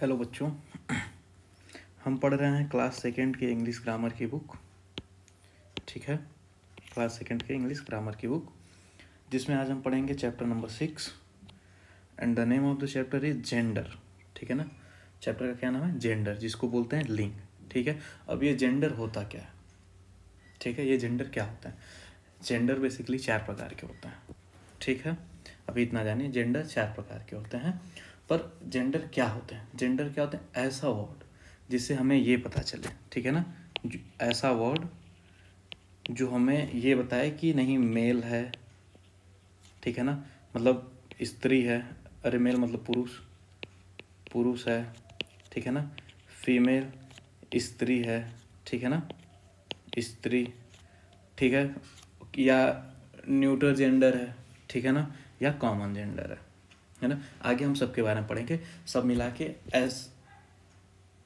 hello बच्चों हम पढ़ रहे हैं क्लास सेकेंड की इंग्लिश ग्रामर की बुक ठीक है क्लास सेकेंड की इंग्लिश ग्रामर की बुक जिसमें आज हम पढ़ेंगे chapter number six and the name of the chapter is gender ठीक है ना चैप्टर का क्या नाम है जेंडर जिसको बोलते हैं लिंग ठीक है अब ये जेंडर होता क्या है ठीक है ये जेंडर क्या होता है जेंडर बेसिकली चार प्रकार के होते हैं ठीक है अभी इतना जानिए जेंडर चार प्रकार के होते हैं पर जेंडर क्या होते हैं जेंडर क्या होते हैं ऐसा वर्ड जिससे हमें ये पता चले ठीक है ना ऐसा वर्ड जो हमें ये बताए कि नहीं मेल है ठीक है ना मतलब स्त्री है अरे मेल मतलब पुरुष पुरुष है ठीक है ना फीमेल स्त्री है ठीक है ना स्त्री ठीक है या न्यूट्रल जेंडर है ठीक है ना या कॉमन जेंडर है है ना आगे हम सबके बारे में पढ़ेंगे सब मिला के एस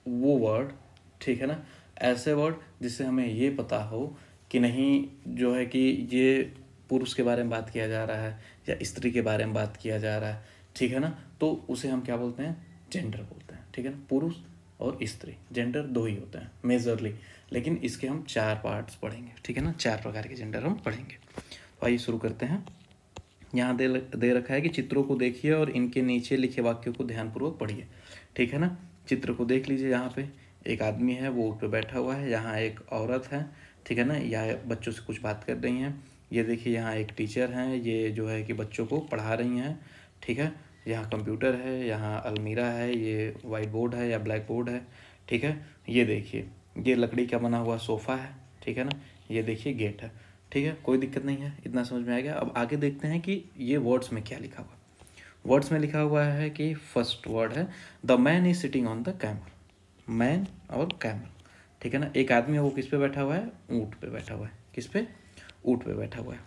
वो वर्ड ठीक है ना ऐसे वर्ड जिससे हमें ये पता हो कि नहीं जो है कि ये पुरुष के बारे में बात किया जा रहा है या स्त्री के बारे में बात किया जा रहा है ठीक है ना तो उसे हम क्या बोलते हैं जेंडर बोलते हैं ठीक है ना पुरुष और स्त्री जेंडर दो ही होते हैं मेजरली लेकिन इसके हम चार पार्ट्स पढ़ेंगे ठीक है ना चार प्रकार के जेंडर हम पढ़ेंगे तो आइए शुरू करते हैं यहाँ दे दे रखा है कि चित्रों को देखिए और इनके नीचे लिखे वाक्यों को ध्यानपूर्वक पढ़िए ठीक है ना चित्र को देख लीजिए यहाँ पे एक आदमी है वो ऊपर बैठा हुआ है यहाँ एक औरत है ठीक है ना यह बच्चों से कुछ बात कर रही हैं ये देखिए यहाँ एक टीचर हैं ये जो है कि बच्चों को पढ़ा रही हैं ठीक है यहाँ कंप्यूटर है यहाँ अलमीरा है ये वाइट बोर्ड है या ब्लैक बोर्ड है ठीक है ये देखिए ये लकड़ी का बना हुआ सोफ़ा है ठीक है ना ये देखिए गेट है ठीक है कोई दिक्कत नहीं है इतना समझ में आ गया अब आगे देखते हैं कि ये वर्ड्स में क्या लिखा हुआ वर्ड्स में लिखा हुआ है कि फर्स्ट वर्ड है the man is sitting on the camel man और कैमल ठीक है ना एक आदमी है वो किस पे बैठा हुआ है ऊँट पे बैठा हुआ है किस पे ऊँट पे बैठा हुआ है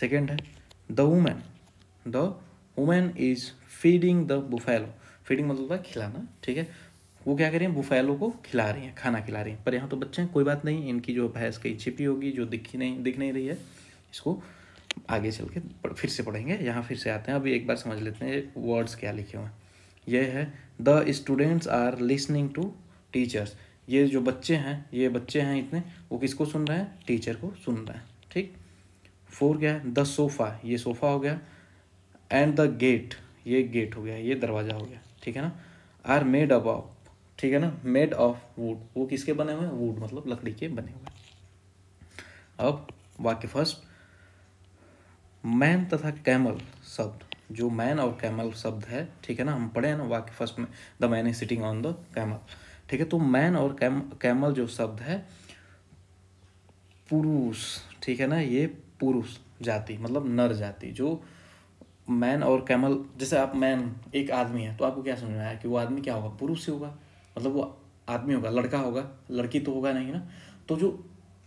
सेकेंड है the women the women is feeding the buffalo feeding मतलब खिलाना ठीक है वो क्या करें बुफेलो को खिला रहे हैं खाना खिला रहे हैं पर यहाँ तो बच्चे हैं कोई बात नहीं इनकी जो भैंस कहीं छिपी होगी जो दिखी नहीं दिख नहीं रही है इसको आगे चल के फिर से पढ़ेंगे यहाँ फिर से आते हैं अभी एक बार समझ लेते हैं वर्ड्स क्या लिखे हुए हैं ये है the students are listening to teachers ये जो बच्चे हैं ये बच्चे हैं इतने वो किसको सुन रहे हैं टीचर को सुन रहे हैं ठीक फोर क्या है द सोफ़ा ये सोफ़ा हो गया एंड द गेट ये गेट हो गया ये दरवाज़ा हो गया ठीक है ना आर मेड अबाउ ठीक है ना मेड ऑफ वुड वो किसके बने हुए हैं वुड मतलब लकड़ी के बने हुए अब वाक्य फर्स्ट मैन तथा कैमल शब्द जो मैन और कैमल शब्द है ठीक है ना हम पढ़े हैं ना वाक्य फर्स्ट में the man is sitting on the camel ठीक है तो मैन और कैम कैमल जो शब्द है पुरुष ठीक है ना ये पुरुष जाति मतलब नर जाति जो मैन और कैमल जैसे आप मैन एक आदमी है तो आपको क्या समझ में आया कि वो आदमी क्या होगा पुरुष ही होगा मतलब वो आदमी होगा लड़का होगा लड़की तो होगा नहीं ना तो जो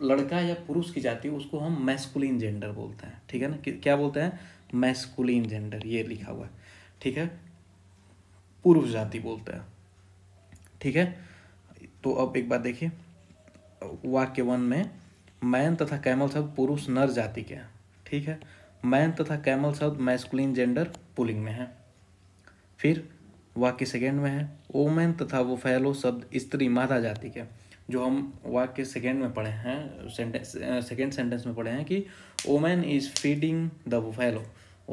लड़का या पुरुष की जाति है उसको हम मैस्कुलिन जेंडर बोलते हैं ठीक है ना क्या बोलते हैं मैस्कुलिन जेंडर ये लिखा हुआ है ठीक है पुरुष जाति बोलते हैं ठीक है तो अब एक बात देखिए वाक्य वन में मैन तथा कैमल शब्द पुरुष नर जाति के हैं ठीक है मैन तथा कैमल शब्द मैस्कुलिन जेंडर पुलिंग में है फिर वाक्य सेकेंड में है ओमेन तथा वो फैलो शब्द स्त्री मादा जाति के जो हम वाक्य सेकेंड में पढ़े हैं सेंटेंस सेकेंड सेंटेंस में पढ़े हैं कि woman is feeding the buffalo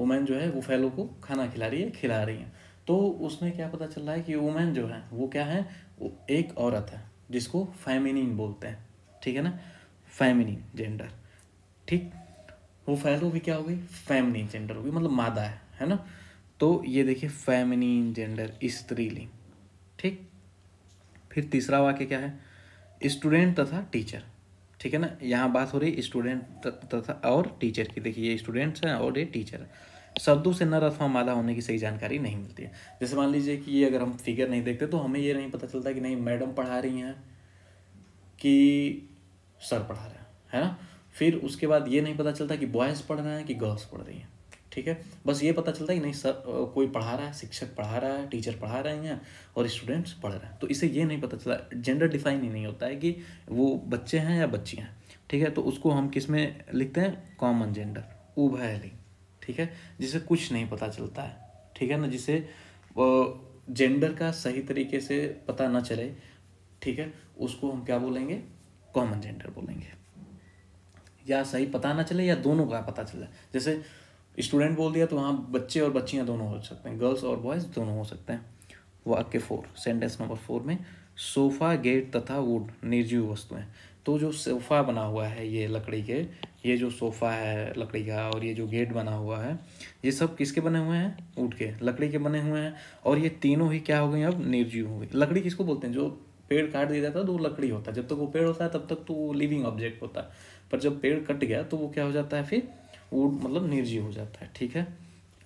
woman जो है फैलो को खाना खिला रही है खिला रही है तो उसमें क्या पता चल रहा है कि ओमेन जो है वो क्या है वो एक औरत है जिसको फैमिनिन बोलते हैं ठीक है ना फैमिनिन जेंडर ठीक वो फैलो भी क्या हो गई फैमिनिन जेंडर हो गई मतलब मादा है है ना तो ये देखिए फैमिनिन जेंडर स्त्रीलिंग ठीक फिर तीसरा वाक्य क्या है स्टूडेंट तथा टीचर ठीक है ना यहाँ बात हो रही स्टूडेंट तथा और टीचर की देखिए ये स्टूडेंट्स हैं और ये टीचर है शब्दों से नर अथवा मादा होने की सही जानकारी नहीं मिलती है जैसे मान लीजिए कि ये अगर हम फिगर नहीं देखते तो हमें ये नहीं पता चलता कि नहीं मैडम पढ़ा रही हैं कि सर पढ़ा रहे हैं है ना फिर उसके बाद ये नहीं पता चलता कि बॉयज़ पढ़ रहे हैं कि गर्ल्स पढ़ रही हैं ठीक है बस ये पता चलता है कि नहीं सर कोई पढ़ा रहा है शिक्षक पढ़ा रहा है टीचर पढ़ा रहे हैं और स्टूडेंट्स पढ़ रहे हैं तो इसे ये नहीं पता चलता जेंडर डिफाइन ही नहीं होता है कि वो बच्चे हैं या बच्चियाँ हैं ठीक है तो उसको हम किस में लिखते हैं कॉमन जेंडर उभयलिंग ठीक है जिसे कुछ नहीं पता चलता है ठीक है ना जिसे जेंडर का सही तरीके से पता ना चले ठीक है उसको हम क्या बोलेंगे कॉमन जेंडर बोलेंगे या सही पता ना चले या दोनों का पता चले जैसे स्टूडेंट बोल दिया तो वहाँ बच्चे और बच्चियाँ दोनों हो सकते हैं गर्ल्स और बॉयज़ दोनों हो सकते हैं वाक्य फोर सेंटेंस नंबर फोर में सोफ़ा गेट तथा वुड निर्जीव वस्तुएं तो जो सोफ़ा बना हुआ है ये लकड़ी के ये जो सोफ़ा है लकड़ी का और ये जो गेट बना हुआ है ये सब किसके बने हुए हैं ऊट के लकड़ी के बने हुए हैं और ये तीनों ही क्या हो गई अब निर्जीव हो गई लकड़ी किसको बोलते हैं जो पेड़ काट दिया जाता है तो वो लकड़ी होता है जब तक वो पेड़ होता है तब तक तो वो लिविंग ऑब्जेक्ट होता है पर जब पेड़ कट गया तो वो क्या हो जाता है फिर वुड मतलब निर्जीव हो जाता है ठीक है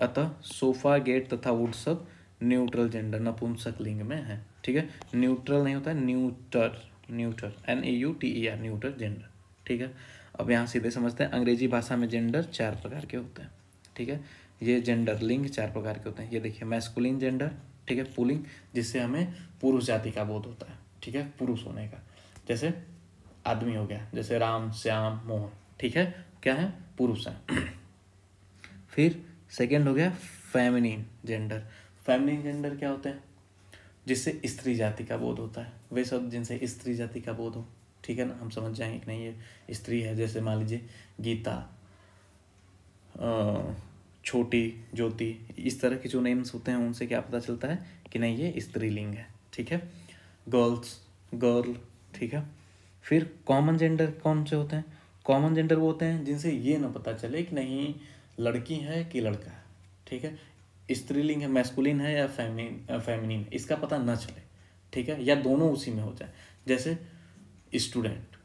अतः सोफा गेट तथा वुड सब न्यूट्रल जेंडर नपुंसक लिंग में है ठीक है न्यूट्रल नहीं होता है neuter neuter N E U T E R neuter gender ठीक है अब यहाँ सीधे समझते हैं अंग्रेजी भाषा में जेंडर चार प्रकार के होते हैं ठीक है ये जेंडर लिंग चार प्रकार के होते हैं ये देखिए मैस्कुलिन जेंडर ठीक है पुलिंग जिससे हमें पुरुष जाति का बोध होता है ठीक है पुरुष होने का जैसे आदमी हो गया जैसे राम श्याम मोहन ठीक है क्या है पुरुष है फिर सेकेंड हो गया फैमिनिन जेंडर फैमिनिन जेंडर क्या होते हैं जिससे स्त्री जाति का बोध होता है वे शब्द जिनसे स्त्री जाति का बोध हो ठीक है ना हम समझ जाएंगे कि नहीं ये स्त्री है जैसे मान लीजिए गीता छोटी ज्योति इस तरह के जो नेम्स होते हैं उनसे क्या पता चलता है कि नहीं ये स्त्रीलिंग है ठीक है गर्ल्स गर्ल ठीक है फिर कॉमन जेंडर कौन से होते हैं कॉमन जेंडर वो होते हैं जिनसे ये ना पता चले कि नहीं लड़की है कि लड़का है ठीक है स्त्रीलिंग है मैस्कुलिन है या फैमिन फैमिनिन इसका पता ना चले ठीक है या दोनों उसी में हो जाए जैसे स्टूडेंट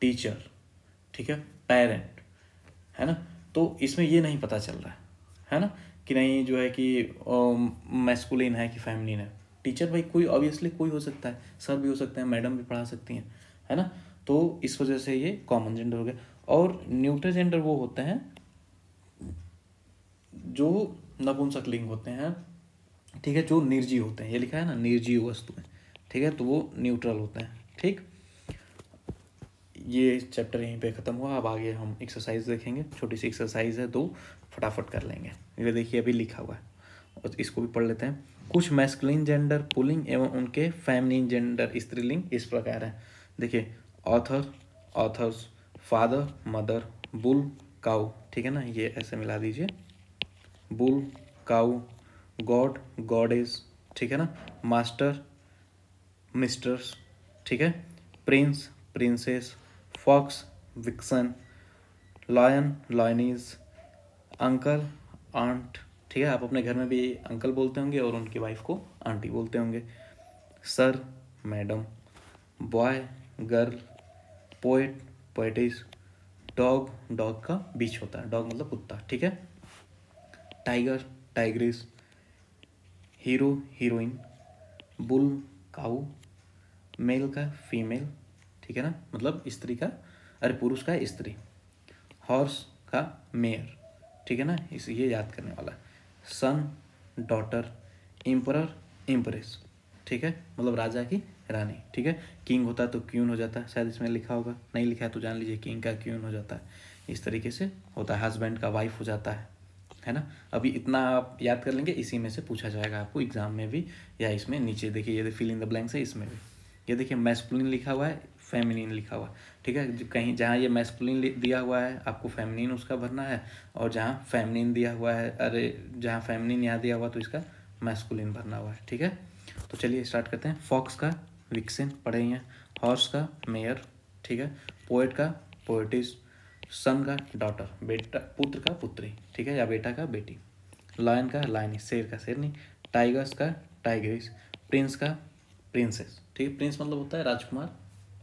टीचर ठीक है पेरेंट है ना तो इसमें ये नहीं पता चल रहा है है ना कि नहीं जो है कि मैस्कुलिन है कि फैमिलिन है टीचर भाई कोई ऑब्वियसली कोई हो सकता है सर भी हो सकते हैं मैडम भी पढ़ा सकती हैं है ना तो इस वजह से ये कॉमन जेंडर हो गया और न्यूट्रल जेंडर वो होते हैं जो नपुंसक लिंग होते हैं ठीक है जो निर्जीव होते हैं ये लिखा है ना निर्जीव में ठीक है तो वो न्यूट्रल होते हैं ठीक ये चैप्टर यहीं पे ख़त्म हुआ अब आगे हम एक्सरसाइज देखेंगे छोटी सी एक्सरसाइज है दो फटाफट कर लेंगे ये देखिए अभी लिखा हुआ है और इसको भी पढ़ लेते हैं कुछ मैस्कुलिन जेंडर पुलिंग एवं उनके फैमिलिन जेंडर स्त्रीलिंग इस प्रकार है देखिए author authoress father mother bull cow ठीक है ना ये ऐसे मिला दीजिए बुल काऊ गॉड इज ठीक है ना मास्टर मिस्टर्स ठीक है prince princess fox vixen lion lioness uncle aunt ठीक है आप अपने घर में भी अंकल बोलते होंगे और उनकी वाइफ को आंटी बोलते होंगे sir madam boy girl poetess dog dog का बीच होता है डॉग मतलब कुत्ता ठीक है tiger tigress hero heroine bull cow male का फीमेल ठीक है ना मतलब स्त्री का अरे पुरुष का स्त्री हॉर्स का मेयर ठीक है ना इस ये याद करने वाला सन डॉटर इम्पर इम्प्रेस ठीक है मतलब राजा की रानी ठीक है किंग होता तो क्यून हो जाता है शायद इसमें लिखा होगा नहीं लिखा है तो जान लीजिए किंग का क्यून हो जाता है इस तरीके से होता है हस्बैंड का वाइफ हो जाता है है ना अभी इतना आप याद कर लेंगे इसी में से पूछा जाएगा आपको एग्जाम में भी या इसमें नीचे देखिए ये फिल इन द ब्लैंक्स है इसमें भी ये देखिए मैस्कुलिन लिखा हुआ है फेमिनिन लिखा हुआ है ठीक है कहीं जहाँ ये मैस्कुलिन दिया हुआ है आपको फेमिनिन उसका भरना है और जहाँ फेमिनिन दिया हुआ है अरे जहाँ फेमिनिन यहाँ दिया हुआ तो इसका मैस्कुलिन भरना हुआ है ठीक है तो चलिए स्टार्ट करते हैं फॉक्स का विक्सिन पढ़े हैं हॉर्स का मेयर ठीक है पोएट का पोएटिस सन का डॉटर बेटा पुत्र का पुत्री ठीक है या बेटा का बेटी लायन का लायनी शेर का शेरनी टाइगर्स का टाइगरिस प्रिंस का प्रिंसेस ठीक है प्रिंस मतलब होता है राजकुमार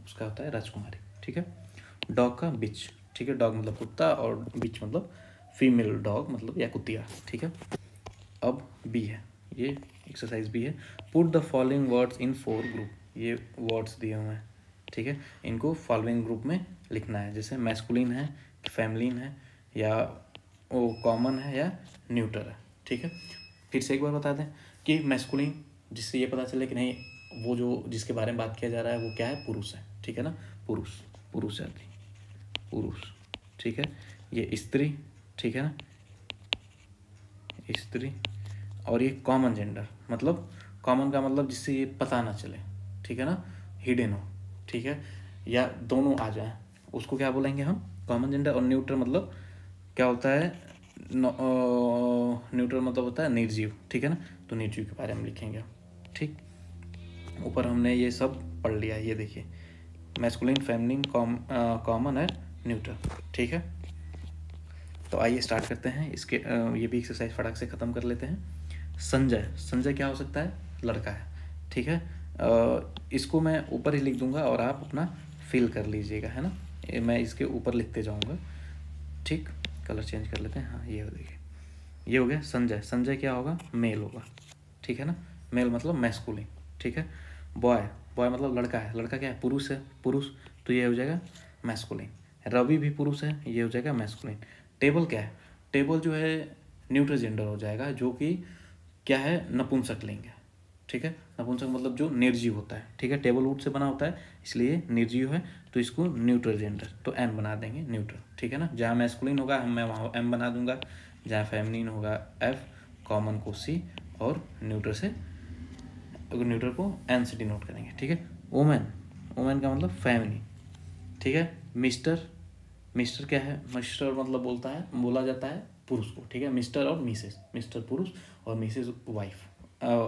उसका होता है राजकुमारी ठीक है डॉग का बिच ठीक है डॉग मतलब कुत्ता और बिच मतलब फीमेल डॉग मतलब या कुतिया ठीक है अब बी है ये एक्सरसाइज भी है put the following words in four group ये वर्ड्स दिए हुए हैं ठीक है इनको फॉलोइंग ग्रुप में लिखना है जैसे मैस्कुलिन है फैमिलिन है या वो कॉमन है या न्यूटर है ठीक है फिर से एक बार बता दें कि मैस्कुलिन जिससे ये पता चले कि नहीं वो जो जिसके बारे में बात किया जा रहा है वो क्या है पुरुष है ठीक है ना पुरुष पुरुष जाति पुरुष ठीक है ये स्त्री ठीक है ना स्त्री और ये कॉमन जेंडर मतलब कॉमन का मतलब जिससे ये पता ना चले ठीक है ना हिडन हो ठीक है या दोनों आ जाए उसको क्या बोलेंगे हम कॉमन जेंडर और न्यूट्रल मतलब क्या होता है न्यूट्रल मतलब होता है निर्जीव ठीक है ना तो निर्जीव के बारे में लिखेंगे ठीक ऊपर हमने ये सब पढ़ लिया ये देखिए मैस्कुलिन फेमनिन कॉमन है न्यूट्रल ठीक है तो आइए स्टार्ट करते हैं इसके ये भी एक्सरसाइज फटाक से ख़त्म कर लेते हैं संजय संजय क्या हो सकता है लड़का है ठीक है इसको मैं ऊपर ही लिख दूंगा और आप अपना फिल कर लीजिएगा है ना मैं इसके ऊपर लिखते जाऊंगा ठीक कलर चेंज कर लेते हैं हाँ ये हो देखिए ये हो गया संजय संजय क्या होगा मेल होगा ठीक है ना मेल मतलब मैस्कुलिन ठीक है बॉय बॉय मतलब लड़का है लड़का क्या है पुरुष है पुरुष तो ये हो जाएगा मैस्कुलिन रवि भी पुरुष है ये हो जाएगा मैस्कुलिन टेबल क्या है टेबल जो है न्यूट्रोजेंडर हो जाएगा जो कि क्या है नपुंसक लिंग है ठीक है नपुंसक मतलब जो निर्जीव होता है ठीक है टेबल वुड से बना होता है इसलिए निर्जीव है तो इसको न्यूट्रल जेंडर तो एम बना देंगे न्यूट्रल ठीक है ना जहाँ मैस्कुलिन होगा हम मैं वहाँ एम बना दूंगा जहाँ फेमिनिन होगा एफ कॉमन को सी और न्यूट्रल से न्यूट्रल को एन से डिनोट करेंगे ठीक है वोमेन वोमेन का मतलब फैमिली ठीक है मिस्टर मिस्टर क्या है मिस्टर मतलब बोलता है बोला जाता है पुरुष को ठीक है मिस्टर और मिसेस मिस्टर पुरुष और मिसेस वाइफ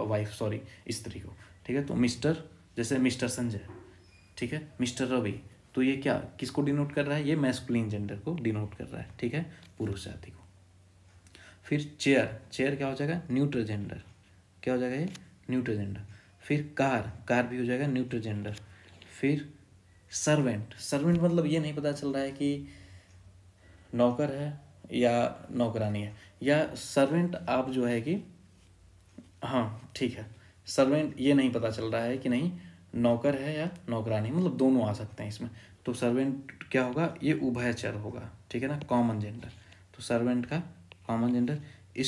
वाइफ सॉरी स्त्री को ठीक है तो मिस्टर जैसे मिस्टर संजय ठीक है मिस्टर रवि तो ये क्या किसको डिनोट कर रहा है ये मैस्कुलिन जेंडर को डिनोट कर रहा है ठीक है पुरुष जाति को फिर चेयर चेयर क्या हो जाएगा न्यूट्र जेंडर क्या हो जाएगा ये न्यूट्र जेंडर फिर कार कार भी हो जाएगा न्यूट्र जेंडर फिर सर्वेंट सर्वेंट मतलब ये नहीं पता चल रहा है कि नौकर है या नौकरानी है या सर्वेंट आप जो है कि हाँ ठीक है सर्वेंट ये नहीं पता चल रहा है कि नहीं नौकर है या नौकरानी मतलब दोनों आ सकते हैं इसमें तो सर्वेंट क्या होगा ये उभयचर होगा ठीक है ना कॉमन जेंडर तो सर्वेंट का कॉमन जेंडर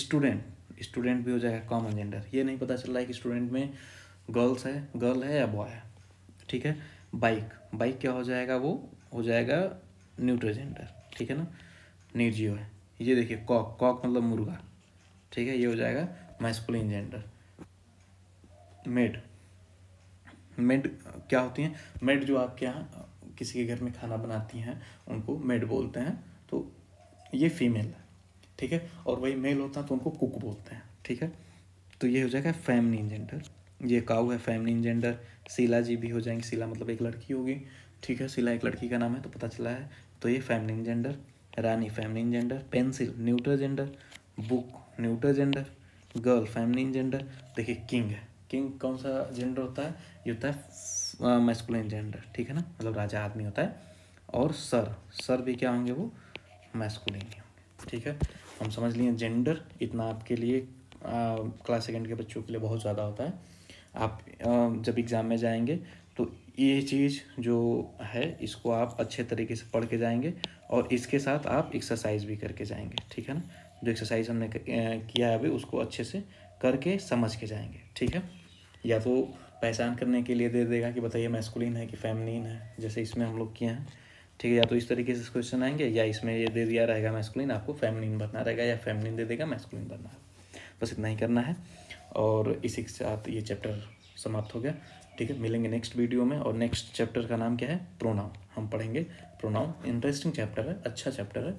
स्टूडेंट स्टूडेंट भी हो जाएगा कॉमन जेंडर ये नहीं पता चल रहा है कि स्टूडेंट में गर्ल्स है गर्ल है या बॉय है ठीक है बाइक बाइक क्या हो जाएगा वो हो जाएगा न्यूट्रोजेंडर ठीक है ना निर्जीव है ये देखिए कॉक कॉक मतलब मुर्गा ठीक है ये हो जाएगा मैस्कुलिन जेंडर मेड मेड क्या होती हैं मेड जो आपके यहाँ किसी के घर में खाना बनाती हैं उनको मेड बोलते हैं तो ये फीमेल है ठीक है और वही मेल होता है तो उनको कुक बोलते हैं ठीक है तो ये हो जाएगा फैमिली जेंडर ये काऊ है फैमिली जेंडर सिला जी भी हो जाएंगी सिला मतलब एक लड़की होगी ठीक है सिला एक लड़की का नाम है तो पता चला है तो ये फैमिली जेंडर रानी family gender pencil neutral gender book neutral gender girl family gender देखिए किंग है किंग कौन सा जेंडर होता है ये होता है मैस्कुलिन जेंडर ठीक है ना मतलब राजा आदमी होता है और सर सर भी क्या होंगे वो मैस्कुलिन होंगे ठीक है हम समझ लिए जेंडर इतना आपके लिए क्लास सेकेंड के बच्चों के लिए बहुत ज़्यादा होता है आप जब एग्ज़ाम में जाएंगे तो ये चीज़ जो है इसको आप अच्छे तरीके से पढ़ के जाएंगे और इसके साथ आप एक्सरसाइज भी करके जाएंगे ठीक है ना जो एक्सरसाइज हमने किया है अभी उसको अच्छे से करके समझ के जाएंगे ठीक है या तो पहचान करने के लिए दे देगा कि बताइए मैस्कुलिन है कि फैमिलीन है जैसे इसमें हम लोग किए हैं ठीक है या तो इस तरीके से क्वेश्चन आएंगे या इसमें ये दे दिया रहेगा मैस्कुलिन आपको फैमिलीन बनना रहेगा या फैमिलीन दे देगा मैस्कुलिन बनना रहेगा बस इतना ही करना है और इसी के साथ ये चैप्टर समाप्त हो गया ठीक है मिलेंगे नेक्स्ट वीडियो में और नेक्स्ट चैप्टर का नाम क्या है प्रोनाउन हम पढ़ेंगे प्रोनाउन इंटरेस्टिंग चैप्टर है अच्छा चैप्टर है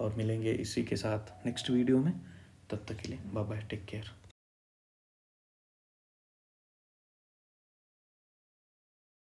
और मिलेंगे इसी के साथ नेक्स्ट वीडियो में तब तक के लिए बाय बाय टेक केयर